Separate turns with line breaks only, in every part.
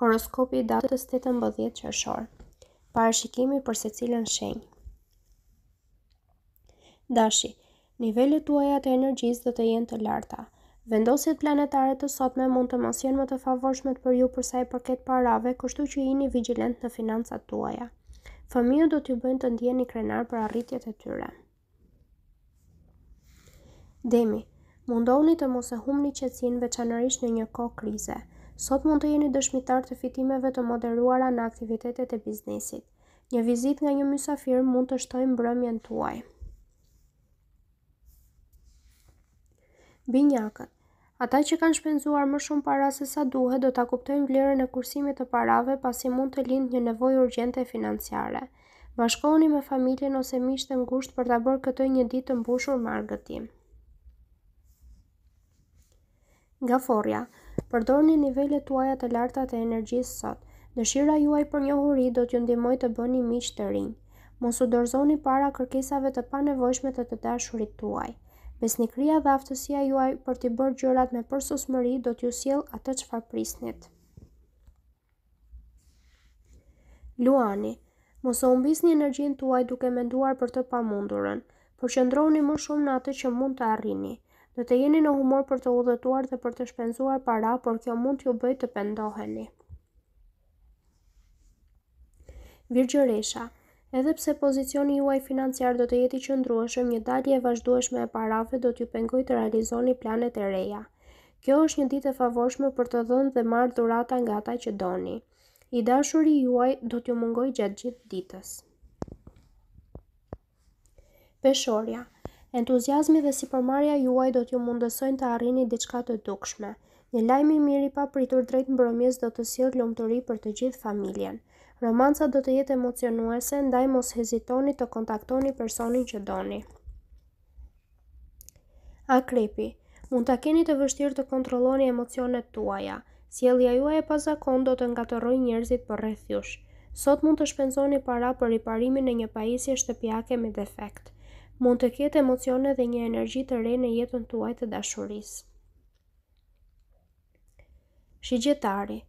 Horoskopi i datës 18 qershor. Parashikimi për secilën shenjë. Dashi, nivelet tuaja të energjisë do të jenë të larta. Vendosjet planetare të sotme mund të mos jenë më të favorshme për ju për sa i përket parave, kështu që jini vigjilent në financat tuaja. Fëmijët do t'ju bëjnë të ndjeni krenar për arritjet e tyre. Demi, mundohuni të mos e humbni qetësinë veçanërisht në një kohë krize. Sot mund të jeni dëshmitar të fitimeve të moderuara në aktivitetet e biznesit. Një vizit nga një mysafir mund të shtojnë mbrëmjen tuaj. Binjakët Ata që kanë shpenzuar më shumë para se sa duhet do ta kuptojnë vlerën e kursimit të parave pasi mund të lindë një nevojë urgjente financiare. Bashkohuni me familjen ose miqtë të ngushtë për ta bërë këtë një ditë të mbushur me Nga forja përdorni nivellet tuaja të larta të energjisë sot. Dëshira juaj për njohuri do t'ju ndihmojë të bëni miq të rinj. Mosu dorzoni dorëzoni para kërkesave të panevojshme të të dashurit tuaj. Besnikria dhe aftësia juaj për t'i bërë gjërat me përsosmëri do t'ju sjell atë çfarë prisnit. Luani, mos u mbisni energjinë tuaj duke menduar për të që ndroni më shumë në atë që mund të arrini. Do të jeni në humor për të udhëtuar dhe për të shpenzuar para, por kjo mund t'ju bëjë të pendoheni. Virgjëresha Edhe pse pozicioni juaj financiar do të jeti qëndrueshëm, një dalje e vazhdueshme e parave do t'ju pengoj të realizoni planet e reja. Kjo është një ditë e favorshme për të dhënë dhe marrë dhurata nga ata që doni. I dashuri juaj do t'ju mungoj gjatë gjithë ditës. Peshorja entuziazmi dhe si përmarja juaj do t'ju mundësojnë të arrini diçka të dukshme. Një lajmi i miri pa pritur drejt mbrëmjes do të sjell lumturi për të gjithë familjen. Romanca do të jetë emocionuese, ndaj mos hezitoni të kontaktoni personin që doni. Akrepi Mund të keni të vështirë të kontrolloni emocionet tuaja. Sjellja juaj e pazakon do të ngatërrojë njerëzit për rreth jush. Sot mund të shpenzoni para për riparimin e një pajisje shtëpiake me defekt mund të kjetë emocione dhe një energji të rejnë e jetën të uajtë të dashuris. Shigjetari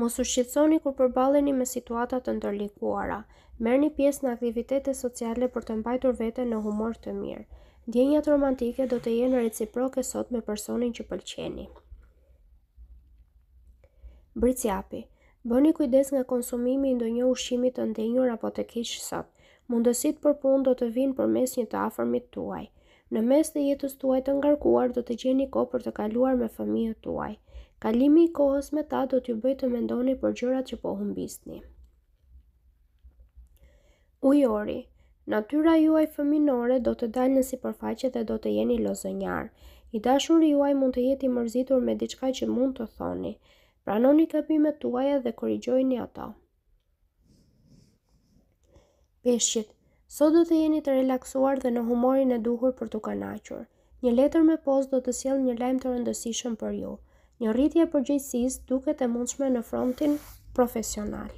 Mos u shqetësoni kur përballeni me situata të ndërlikuara. Merrni pjesë në aktivitete sociale për të mbajtur veten në humor të mirë. Ndjenjat romantike do të jenë reciproke sot me personin që pëlqeni. Bëjçi Bëni kujdes nga konsumimi i ndonjë ushqimi të ndenjur apo të keq sot mundësit për pun do të vinë për mes një të afërmit tuaj. Në mes të jetës tuaj të ngarkuar do të gjeni ko për të kaluar me fëmijët tuaj. Kalimi i kohës me ta do t'ju bëjt të mendoni për gjërat që po humbisni. Ujori Natyra juaj fëminore do të dalë në si përfaqe dhe do të jeni lozënjarë. I dashur juaj mund të jeti mërzitur me diçka që mund të thoni. Pranoni të tuaja dhe korigjojni ato. Peshqit, sot do të jeni të relaksuar dhe në humorin e duhur për të kanachur. Një letër me post do të siel një lajm të rëndësishëm për ju. Një rritje përgjegjësisë duket e mundshme në frontin profesional.